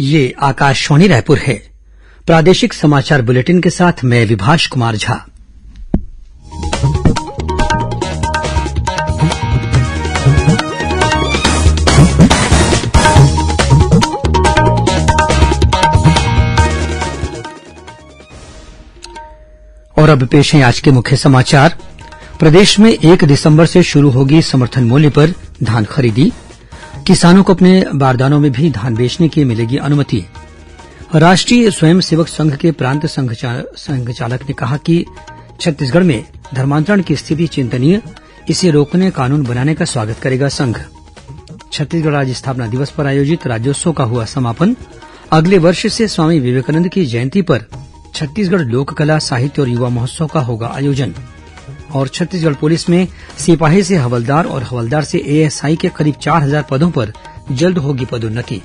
ये आकाशवाणी रायपुर है प्रादेशिक समाचार बुलेटिन के साथ मैं विभाष कुमार झा और अब पेश हैं आज के मुख्य समाचार प्रदेश में एक दिसंबर से शुरू होगी समर्थन मूल्य पर धान खरीदी किसानों को अपने बारदानों में भी धान बेचने की मिलेगी अनुमति राष्ट्रीय स्वयं सेवक संघ के प्रांत संघचालक ने कहा कि छत्तीसगढ़ में धर्मांतरण की स्थिति चिंतनीय इसे रोकने कानून बनाने का स्वागत करेगा संघ छत्तीसगढ़ राज्य स्थापना दिवस पर आयोजित राज्योत्सव का हुआ समापन अगले वर्ष से स्वामी विवेकानंद की जयंती पर छत्तीसगढ़ लोक कला साहित्य और युवा महोत्सव का होगा आयोजन और छत्तीसगढ़ पुलिस में सिपाही से हवलदार और हवलदार से एएसआई के करीब चार हजार पदों पर जल्द होगी पदोन्नति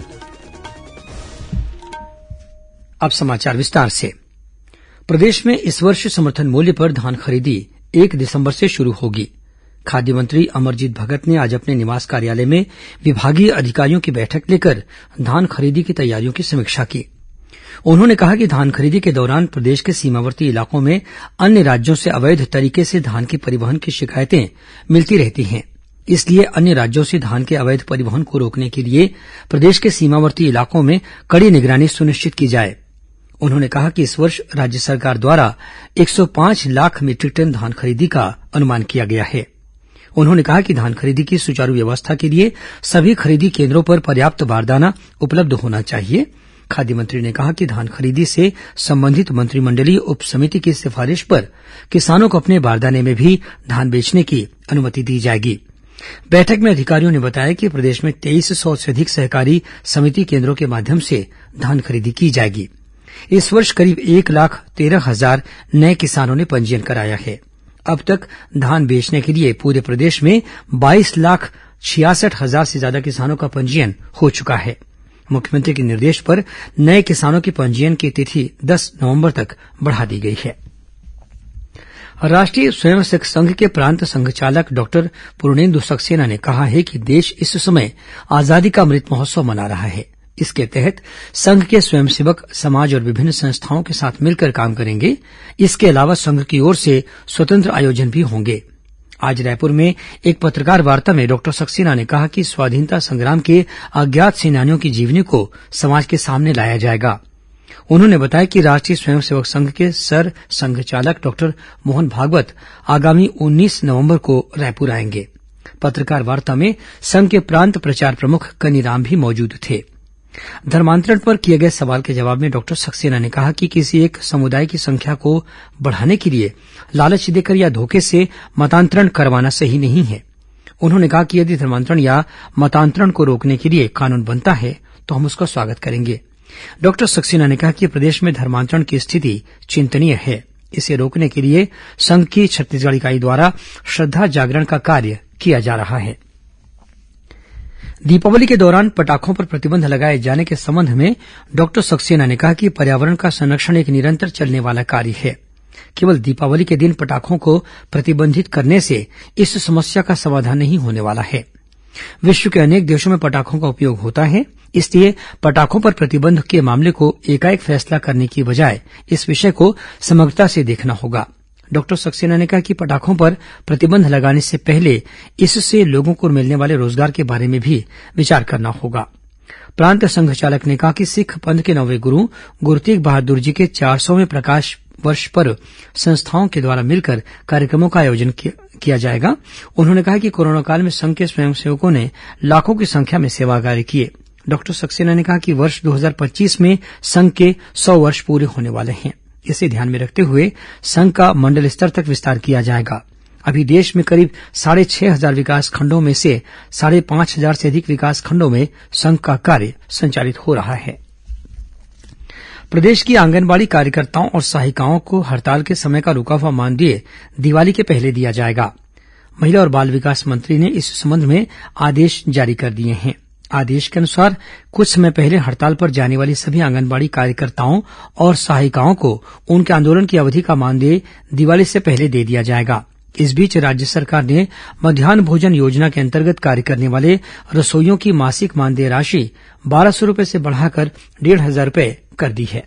प्रदेश में इस वर्ष समर्थन मूल्य पर धान खरीदी एक दिसंबर से शुरू होगी खाद्य मंत्री अमरजीत भगत ने आज अपने निवास कार्यालय में विभागीय अधिकारियों की बैठक लेकर धान खरीदी की तैयारियों की समीक्षा की उन्होंने कहा कि धान खरीदी के दौरान प्रदेश के सीमावर्ती इलाकों में अन्य राज्यों से अवैध तरीके से धान के परिवहन की शिकायतें मिलती रहती हैं इसलिए अन्य राज्यों से धान के अवैध परिवहन को रोकने के लिए प्रदेश के सीमावर्ती इलाकों में कड़ी निगरानी सुनिश्चित की जाए उन्होंने कहा कि इस वर्ष राज्य सरकार द्वारा एक सौ पांच लाख मीट्रिक टन धान खरीदी का अनुमान किया गया है उन्होंने कहा कि धान खरीदी की सुचारू व्यवस्था के लिए सभी खरीदी केन्द्रों पर पर्याप्त बारदाना उपलब्ध होना चाहिए खाद्य मंत्री ने कहा कि धान खरीदी से संबंधित मंत्रिमंडलीय उप समिति की सिफारिश पर किसानों को अपने बारदाने में भी धान बेचने की अनुमति दी जाएगी बैठक में अधिकारियों ने बताया कि प्रदेश में तेईस सौ से अधिक सहकारी समिति केन्द्रों के माध्यम से धान खरीदी की जाएगी इस वर्ष करीब एक लाख तेरह हजार नए किसानों ने पंजीयन कराया है अब तक धान बेचने के लिए पूरे प्रदेश में बाईस लाख छियासठ हजार से ज्यादा किसानों का पंजीयन हो चुका है मुख्यमंत्री के निर्देश पर नए किसानों के पंजीयन की तिथि दस नवंबर तक बढ़ा दी गई है राष्ट्रीय स्वयंसेवक संघ के प्रांत संघचालक डॉक्टर पूर्णेन्दु सक्सेना ने कहा है कि देश इस समय आजादी का अमृत महोत्सव मना रहा है इसके तहत संघ के स्वयंसेवक समाज और विभिन्न संस्थाओं के साथ मिलकर काम करेंगे इसके अलावा संघ की ओर से स्वतंत्र आयोजन भी होंगे आज रायपुर में एक पत्रकारवार्ता में डॉक्टर सक्सेना ने कहा कि स्वाधीनता संग्राम के अज्ञात सेनानियों की जीवनी को समाज के सामने लाया जाएगा उन्होंने बताया कि राष्ट्रीय स्वयंसेवक संघ के सर चालक डॉक्टर मोहन भागवत आगामी उन्नीस नवंबर को रायपुर आएंगे पत्रकारवार्ता में संघ के प्रांत प्रचार प्रमुख कनीराम भी मौजूद थे धर्मांतरण पर किए गए सवाल के जवाब में डॉक्टर सक्सेना ने कहा कि किसी एक समुदाय की संख्या को बढ़ाने के लिए लालच देकर या धोखे से मतांतरण करवाना सही नहीं है उन्होंने कहा कि यदि धर्मांतरण या मतांतरण को रोकने के लिए कानून बनता है तो हम उसका स्वागत करेंगे डॉक्टर सक्सेना ने कहा कि प्रदेश में धर्मांतरण की स्थिति चिंतनीय है इसे रोकने के लिए संघ की छत्तीसगढ़ इकाई द्वारा श्रद्धा जागरण का कार्य किया जा रहा है दीपावली के दौरान पटाखों पर प्रतिबंध लगाए जाने के संबंध में डॉक्टर सक्सेना ने कहा कि पर्यावरण का संरक्षण एक निरंतर चलने वाला कार्य है केवल दीपावली के दिन पटाखों को प्रतिबंधित करने से इस समस्या का समाधान नहीं होने वाला है विश्व के अनेक देशों में पटाखों का उपयोग होता है इसलिए पटाखों पर प्रतिबंध के मामले को एकाएक फैसला करने की बजाय इस विषय को समग्रता से देखना होगा डॉक्टर सक्सेना ने कहा कि पटाखों पर प्रतिबंध लगाने से पहले इससे लोगों को मिलने वाले रोजगार के बारे में भी विचार करना होगा प्रांत संघ चालक ने कहा कि सिख पंथ के नौवे गुरू गुरू तेग बहादुर जी के चार सौवें प्रकाश वर्ष पर संस्थाओं के द्वारा मिलकर कार्यक्रमों का आयोजन किया जाएगा उन्होंने कहा कि कोरोना काल में संघ के स्वयंसेवकों ने लाखों की संख्या में सेवा कार्य किए डॉक्टर सक्सेना ने कहा कि वर्ष 2025 में संघ के सौ वर्ष पूरे होने वाले हैं इसे ध्यान में रखते हुए संघ का मंडल स्तर तक विस्तार किया जाएगा अभी देश में करीब साढ़े छह हजार विकासखंडों में से साढ़े पांच हजार से अधिक विकासखंडों में संघ का कार्य संचालित हो रहा है प्रदेश की आंगनबाड़ी कार्यकर्ताओं और सहायिकाओं को हड़ताल के समय का रूका हुआ मानदेय दिवाली के पहले दिया जाएगा महिला और बाल विकास मंत्री ने इस संबंध में आदेश जारी कर दिए हैं आदेश के अनुसार कुछ समय पहले हड़ताल पर जाने वाली सभी आंगनबाड़ी कार्यकर्ताओं और सहायिकाओं को उनके आंदोलन की अवधि का मानदेय दिवाली से पहले दे दिया जाएगा इस बीच राज्य सरकार ने मध्यान्ह भोजन योजना के अंतर्गत कार्य करने वाले रसोइयों की मासिक मानदेय राशि बारह सौ रूपये से बढ़ाकर डेढ़ हजार रूपये कर दी है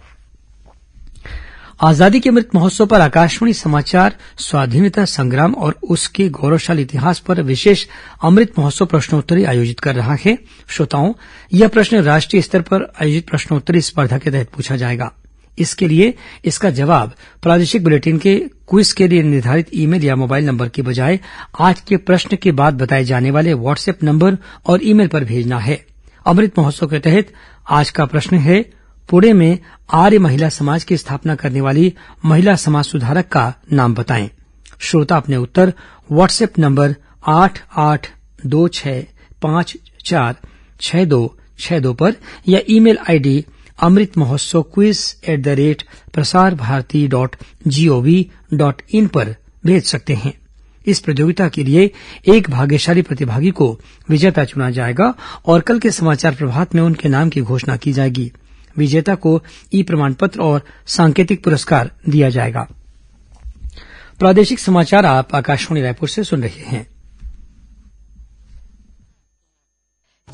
आजादी के अमृत महोत्सव पर आकाशवाणी समाचार स्वाधीनता संग्राम और उसके गौरवशाली इतिहास पर विशेष अमृत महोत्सव प्रश्नोत्तरी आयोजित कर रहा है श्रोताओं यह प्रश्न राष्ट्रीय स्तर पर आयोजित प्रश्नोत्तरी स्पर्धा के तहत पूछा जाएगा इसके लिए इसका जवाब प्रादेशिक बुलेटिन के क्विज के लिए निर्धारित ई मेल या मोबाइल नंबर के बजाय आज के प्रश्न के बाद बताए जाने वाले व्हाट्सएप नंबर और ई मेल पर भेजना है अमृत महोत्सव के तहत आज का प्रश्न है पुणे में आर्य महिला समाज की स्थापना करने वाली महिला समाज सुधारक का नाम बताएं श्रोता अपने उत्तर व्हाट्सएप नंबर आठ आठ दो छह पांच चार छह दो छह दो पर या ईमेल आईडी अमृत महोत्सव quiz eight the rate Prasar Bharati dot GOV dot in पर भेज सकते हैं इस प्रतियोगिता के लिए एक भाग्यशाली प्रतिभागी को विजेता चुना जाएगा और कल के समाचार प्रभात में उनके नाम की घोषणा की जाएगी विजेता को ई प्रमाण पत्र और सांकेतिक पुरस्कार दिया जाएगा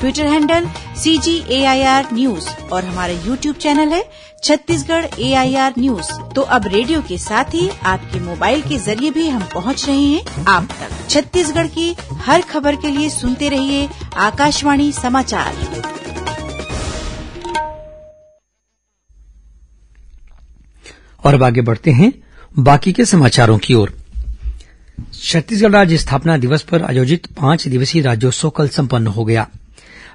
Twitter handle C G A I R news और हमारा यूट्यूब चैनल है Chhattisgarh A I R news तो अब रेडियो के साथ ही आपके मोबाइल के जरिए भी हम पहुंच रहे हैं आप तक छत्तीसगढ़ की हर खबर के लिए सुनते रहिए आकाशवाणी समाचार और अब आगे बढ़ते हैं बाकी के समाचारों की ओर छत्तीसगढ़ राज्य स्थापना दिवस पर आयोजित पांच दिवसीय राज्योत्सव कल संपन्न हो गया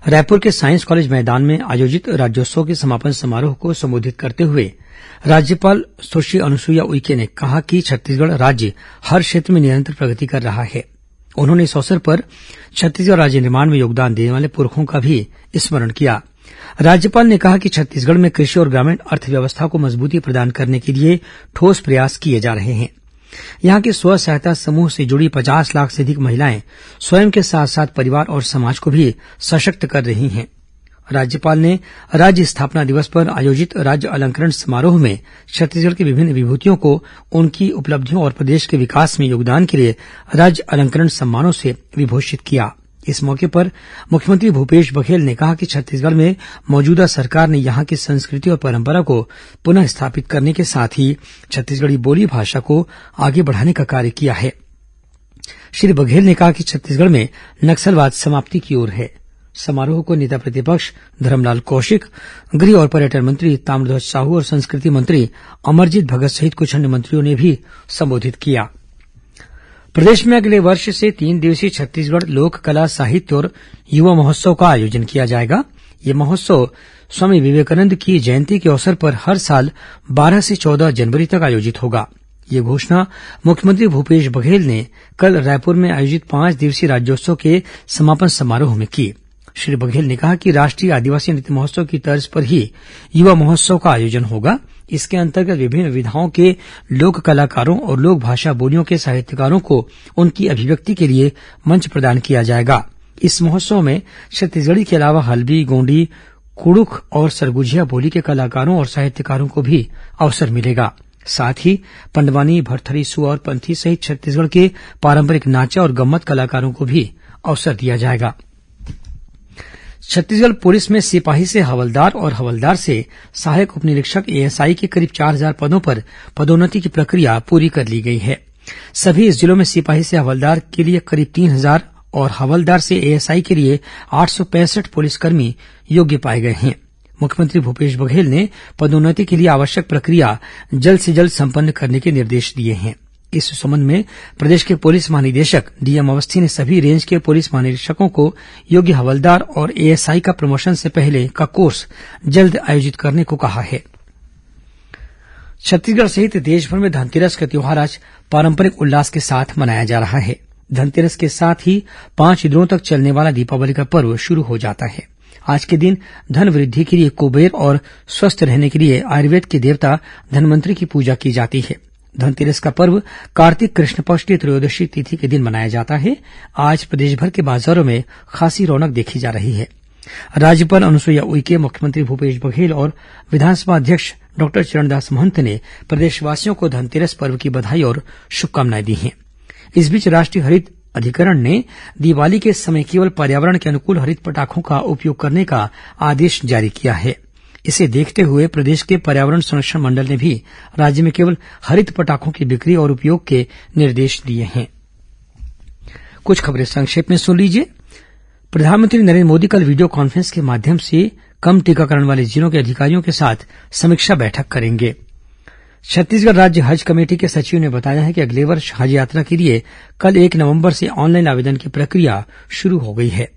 रायपुर के साईस कॉलेज मैदान में आयोजित राज्योत्सव के समापन समारोह को संबोधित करते हुए राज्यपाल सुश्री अनुसुईया उइके ने कहा कि छत्तीसगढ़ राज्य हर क्षेत्र में निरंतर प्रगति कर रहा है उन्होंने इस अवसर पर छत्तीसगढ़ राज्य निर्माण में योगदान देने वाले पुरखों का भी स्मरण किया राज्यपाल ने कहा कि छत्तीसगढ़ में कृषि और ग्रामीण अर्थव्यवस्था को मजबूती प्रदान करने के लिए ठोस प्रयास किए जा रहे हैं यहां के स्व सहायता समूह से जुड़ी पचास लाख से अधिक महिलाएं स्वयं के साथ साथ परिवार और समाज को भी सशक्त कर रही हैं राज्यपाल ने राज्य स्थापना दिवस पर आयोजित राज्य अलंकरण समारोह में छत्तीसगढ़ की विभिन्न विभूतियों को उनकी उपलब्धियों और प्रदेश के विकास में योगदान के लिए राज्य अलंकरण सम्मानों से विभूषित किया गया इस मौके पर मुख्यमंत्री भूपेश बघेल ने कहा कि छत्तीसगढ़ में मौजूदा सरकार ने यहां की संस्कृति और परंपरा को पुनः स्थापित करने के साथ ही छत्तीसगढ़ी बोली भाषा को आगे बढ़ाने का कार्य किया है श्री बघेल ने कहा कि छत्तीसगढ़ में नक्सलवाद समाप्ति की ओर है समारोह को नेता प्रतिपक्ष धरमलाल कौशिक गृह और पर्यटन मंत्री ताम्रध्वज साहू और संस्कृति मंत्री अमरजीत भगत सहित कुछ अन्य मंत्रियों ने भी संबोधित किया प्रदेश में अगले वर्ष से तीन दिवसीय छत्तीसगढ़ लोक कला साहित्य और युवा महोत्सव का आयोजन किया जाएगा ये महोत्सव स्वामी विवेकानंद की जयंती के अवसर पर हर साल बारह से चौदह जनवरी तक आयोजित होगा यह घोषणा मुख्यमंत्री भूपेश बघेल ने कल रायपुर में आयोजित पांच दिवसीय राज्योत्सव के समापन समारोह में की श्री बघेल ने कहा कि राष्ट्रीय आदिवासी नृत्य महोत्सव की तर्ज पर ही युवा महोत्सव का आयोजन होगा इसके अंतर्गत विभिन्न विधाओं के लोक कलाकारों और लोक भाषा बोलियों के साहित्यकारों को उनकी अभिव्यक्ति के लिए मंच प्रदान किया जाएगा इस महोत्सव में छत्तीसगढ़ी के अलावा हल्बी गोंडी कुड़ुख और सरगुजिया बोली के कलाकारों और साहित्यकारों को भी अवसर मिलेगा साथ ही पंडवानी भरथरी सु और पंथी सहित छत्तीसगढ़ के पारंपरिक नाचा और गम्मत कलाकारों को भी अवसर दिया जाएगा छत्तीसगढ़ पुलिस में सिपाही से हवलदार और हवलदार से सहायक उप निरीक्षक एएसआई के करीब चार हजार पदों पर पदोन्नति की प्रक्रिया पूरी कर ली गई है सभी जिलों में सिपाही से हवलदार के लिए करीब तीन हजार और हवलदार से एएसआई के लिए आठ सौ पैंसठ पुलिसकर्मी योग्य पाए गए हैं मुख्यमंत्री भूपेश बघेल ने पदोन्नति के लिए आवश्यक प्रक्रिया जल्द से जल्द संपन्न करने के निर्देश दिए हैं इस संबंध में प्रदेश के पुलिस महानिदेशक डीएम अवस्थी ने सभी रेंज के पुलिस महानिरीक्षकों को योग्य हवलदार और एएसआई का प्रमोशन से पहले का कोर्स जल्द आयोजित करने को कहा है छत्तीसगढ़ सहित देशभर में धनतेरस का त्यौहार आज पारंपरिक उल्लास के साथ मनाया जा रहा है धनतेरस के साथ ही पांच दिनों तक चलने वाला दीपावली का पर्व शुरू हो जाता है आज के दिन धन वृद्धि के लिए कुबेर और स्वस्थ रहने के लिए आयुर्वेद के देवता धनवंतरी की पूजा की जाती है धनतेरस का पर्व कार्तिक कृष्ण पक्ष की त्रयोदशी तिथि के दिन मनाया जाता है आज प्रदेशभर के बाजारों में खासी रौनक देखी जा रही है राज्यपाल अनुसुईया उइके मुख्यमंत्री भूपेश बघेल और विधानसभा अध्यक्ष डॉक्टर चरणदास महंत ने प्रदेशवासियों को धनतेरस पर्व की बधाई और शुभकामनाएं दी हैं इस बीच राष्ट्रीय हरित अधिकरण ने दिवाली के समय केवल पर्यावरण के अनुकूल हरित पटाखों का उपयोग करने का आदेश जारी किया है इसे देखते हुए प्रदेश के पर्यावरण संरक्षण मंडल ने भी राज्य में केवल हरित पटाखों की बिक्री और उपयोग के निर्देश दिए हैं कुछ खबरें संक्षेप में सुन लीजिए प्रधानमंत्री नरेन्द्र मोदी कल वीडियो कॉन्फ्रेंस के माध्यम से कम टीकाकरण वाले जिलों के अधिकारियों के साथ समीक्षा बैठक करेंगे छत्तीसगढ़ राज्य हज कमेटी के सचिव ने बताया है कि अगले वर्ष हज यात्रा के लिए कल एक नवंबर से ऑनलाइन आवेदन की प्रक्रिया शुरू हो गई है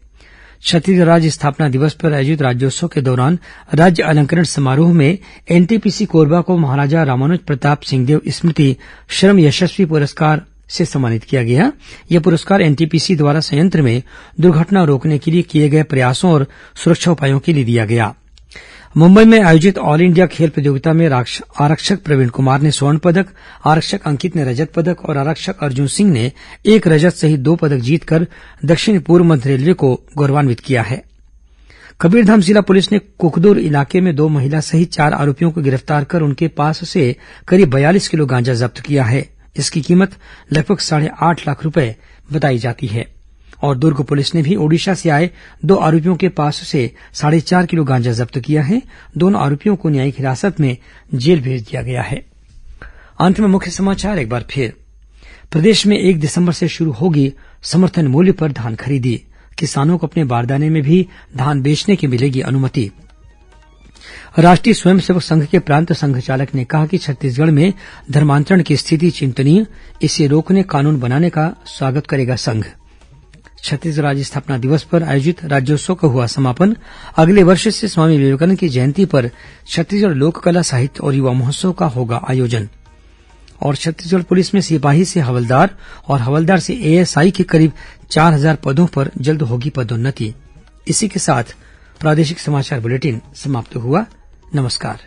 छत्तीसगढ़ राज्य स्थापना दिवस पर आयोजित राज्योत्सव के दौरान राज्य अलंकरण समारोह में एनटीपीसी कोरबा को महाराजा रामानुज प्रताप सिंहदेव स्मृति श्रम यशस्वी पुरस्कार से सम्मानित किया गया यह पुरस्कार एनटीपीसी द्वारा संयंत्र में दुर्घटना रोकने के लिए किए गए प्रयासों और सुरक्षा उपायों के लिए दिया गया है मुंबई में आयोजित ऑल इंडिया खेल प्रतियोगिता में आरक्षक प्रवीण कुमार ने स्वर्ण पदक आरक्षक अंकित ने रजत पदक और आरक्षक अर्जुन सिंह ने एक रजत सहित दो पदक जीतकर दक्षिण पूर्व मध्य रेलवे को गौरवान्वित किया है कबीरधाम जिला पुलिस ने कुकदुर इलाके में दो महिला सहित चार आरोपियों को गिरफ्तार कर उनके पास से करीब बयालीस किलो गांजा जब्त किया है इसकी कीमत लगभग साढ़े आठ लाख रूपये बताई जाती है और दुर्ग पुलिस ने भी ओडिशा से आए दो आरोपियों के पास से साढ़े चार किलो गांजा जब्त किया है दोनों आरोपियों को न्यायिक हिरासत में जेल भेज दिया गया है अंत में मुख्य समाचार एक बार फिर प्रदेश में एक दिसंबर से शुरू होगी समर्थन मूल्य पर धान खरीदी किसानों को अपने बारदाने में भी धान बेचने की मिलेगी अनुमति राष्ट्रीय स्वयंसेवक संघ के प्रांत संघ चालक ने कहा कि छत्तीसगढ़ में धर्मांतरण की स्थिति चिंतनीय इसे रोकने कानून बनाने का स्वागत करेगा संघ छत्तीसगढ़ राज्य स्थापना दिवस पर आयोजित राज्योत्सव का हुआ समापन अगले वर्ष से स्वामी विवेकानंद की जयंती पर छत्तीसगढ़ लोक कला साहित्य और युवा महोत्सव का होगा आयोजन और छत्तीसगढ़ पुलिस में सिपाही से हवलदार और हवलदार से एएसआई के करीब चार हजार पदों पर जल्द होगी पदोन्नति इसी के साथ प्रादेशिक समाचार बुलेटिन समाप्त हुआ नमस्कार